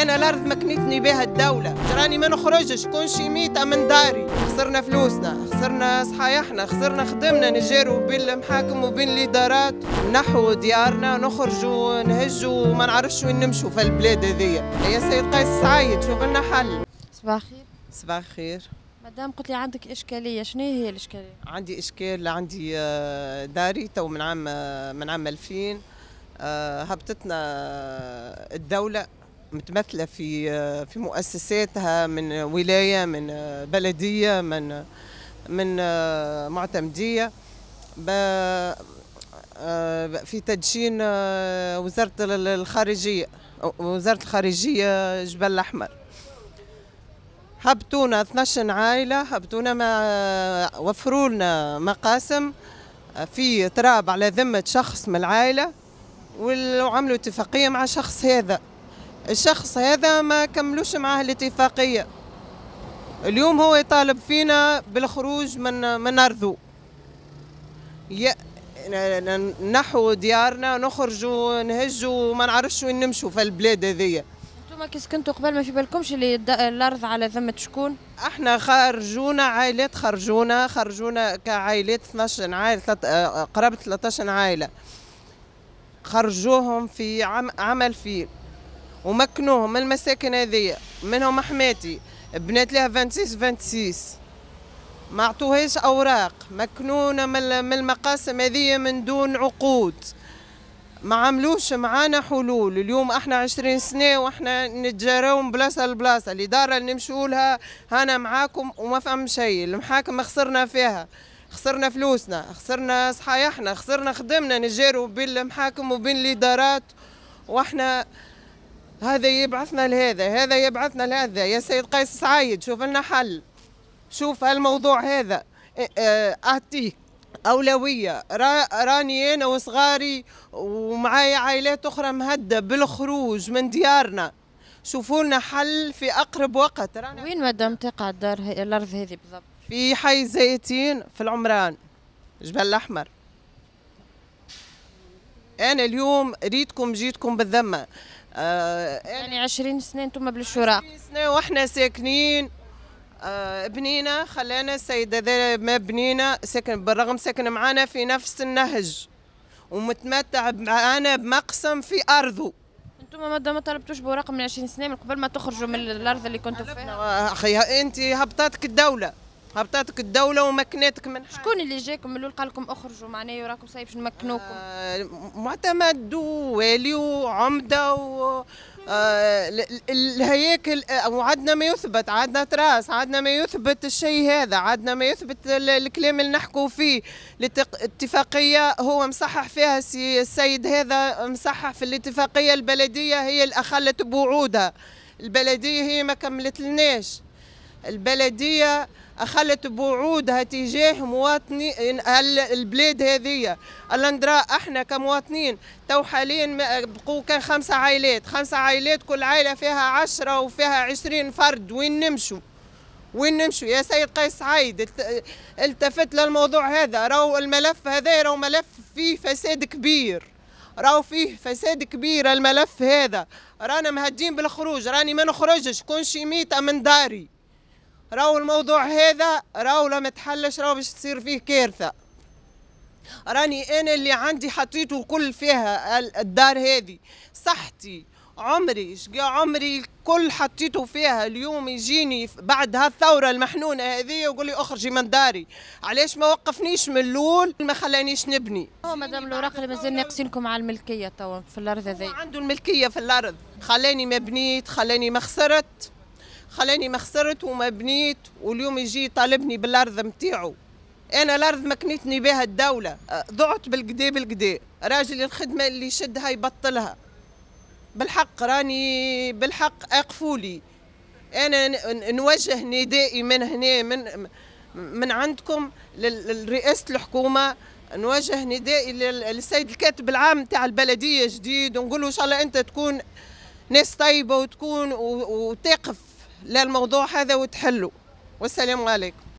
انا الارض مكنتني بها الدوله تراني ما نخرجش شي ميته من داري خسرنا فلوسنا خسرنا صحايحنا خسرنا خدمنا نجاروا بين المحاكم وبين الادارات نحو ديارنا نخرجوا نهجوا وما نعرفش وين نمشوا في البلاد هذيا يا سيد قيس سعيد شوف لنا حل صباح خير صباح خير مدام قلت لي عندك اشكاليه شنو هي الاشكاليه عندي اشكال عندي آه، داري تو من عام آه، من عام 2000 آه، هبطتنا الدوله متمثله في في مؤسساتها من ولايه من بلديه من من معتمديه آه، في تدشين آه، وزاره الخارجيه وزاره الخارجيه جبل الاحمر هبطونا 12 عائله هبطونا ما آه، وفروا لنا مقاسم في تراب على ذمه شخص من العائله وعملوا اتفاقيه مع شخص هذا الشخص هذا ما كملوش معاه الاتفاقية اليوم هو يطالب فينا بالخروج من من أرضه نحو ديارنا نخرج نهجوا وما نعرفش وين نمشوا في البلاد هذيا انتم كي سكنتوا قبل ما في بالكمش اللي الارض على ذمه شكون احنا خرجونا عائلات خرجونا خرجونا كعائلات 12 عائله قرابه 13 عائله خرجوهم في عم عمل في ومكنوهم من المساكن هذيا منهم حماتي بنات لها 26 26 ما عطوهاش اوراق مكنونا من المقاسم هذيا من دون عقود ما عملوش معانا حلول اليوم احنا عشرين سنه واحنا نتجاراو من بلاصه لبلاصه الاداره اللي نمشوا لها هانا معاكم وما فهم شيء المحاكم خسرنا فيها خسرنا فلوسنا خسرنا صحايحنا خسرنا خدمنا نجاروا بين المحاكم وبين الادارات واحنا هذا يبعثنا لهذا هذا يبعثنا لهذا يا سيد قيس سعيد شوف لنا حل شوف هالموضوع هذا اعطيك أولوية راني أنا وصغاري ومعايا عائلات أخرى مهدة بالخروج من ديارنا شوفوا لنا حل في أقرب وقت رانا وين مدام تقع الدار هي الأرض هذه بالضبط؟ في حي زيتين في العمران جبل الأحمر أنا اليوم ريتكم جيتكم بالذمة آه، يعني 20 سنه انتم بالشراء 20 سنه واحنا ساكنين آه، بنينا خلانا السيد هذا ما بنينا ساكن بالرغم ساكن معانا في نفس النهج ومتمتع معانا بمقسم في ارضه انتم ما ما طلبتوش بوراق من 20 سنه من قبل ما تخرجوا من الارض اللي كنتوا فيها اخي انت هبطتك الدوله هبطاتك الدولة ومكنتك من حاجة. شكون اللي جاكم اللي قال لكم اخرجوا معناها وراكم صايب باش نمكنوكم؟ آه معتمد ووالي وعمدة و آه الهياكل آه، وعدنا ما يثبت عدنا تراس عدنا ما يثبت الشيء هذا عدنا ما يثبت الكلام اللي نحكوا فيه الاتفاقية هو مصحح فيها السيد هذا مصحح في الاتفاقية البلدية هي اللي أخلت بوعودها البلدية هي ما كملت لناش البلدية أخلت بوعودها تجاه مواطني البلاد هذية الأندراء احنا كمواطنين تو حاليا بقوا كان خمسة عائلات خمسة عائلات كل عائلة فيها عشرة وفيها عشرين فرد وين نمشوا وين نمشوا يا سيد قيس سعيد التفت للموضوع هذا راهو الملف هذا راهو ملف فيه فساد كبير راهو فيه فساد كبير الملف هذا رانا مهدين بالخروج راني ما نخرجش كون شي ميتة من داري راهو الموضوع هذا راهو لا متحلش راهو باش تصير فيه كارثه راني انا اللي عندي حطيته كل فيها الدار هذه صحتي عمري شقا عمري كل حطيته فيها اليوم يجيني بعد هالثورة المحنونة هذه ويقول لي اخرجي من داري علاش ما وقفنيش من الاول ما خلانيش نبني هو مدام الوراق اللي مازال ناقصينكم على الملكية توا في الارض هذه عنده الملكية في الارض خلاني ما بنيت خلاني ما خسرت خلاني ما خسرت وما بنيت واليوم يجي يطالبني بالارض متاعو انا الارض مكنتني بها الدوله أه، ضعت بالقدا بالقدا راجل الخدمه اللي يشدها يبطلها بالحق راني بالحق اقفولي انا نوجه ندائي من هنا من من عندكم لرئاسه الحكومه نوجه ندائي للسيد الكاتب العام تاع البلديه جديد ونقول له ان شاء الله انت تكون ناس طيبه وتكون وتقف للموضوع هذا وتحلوا والسلام عليكم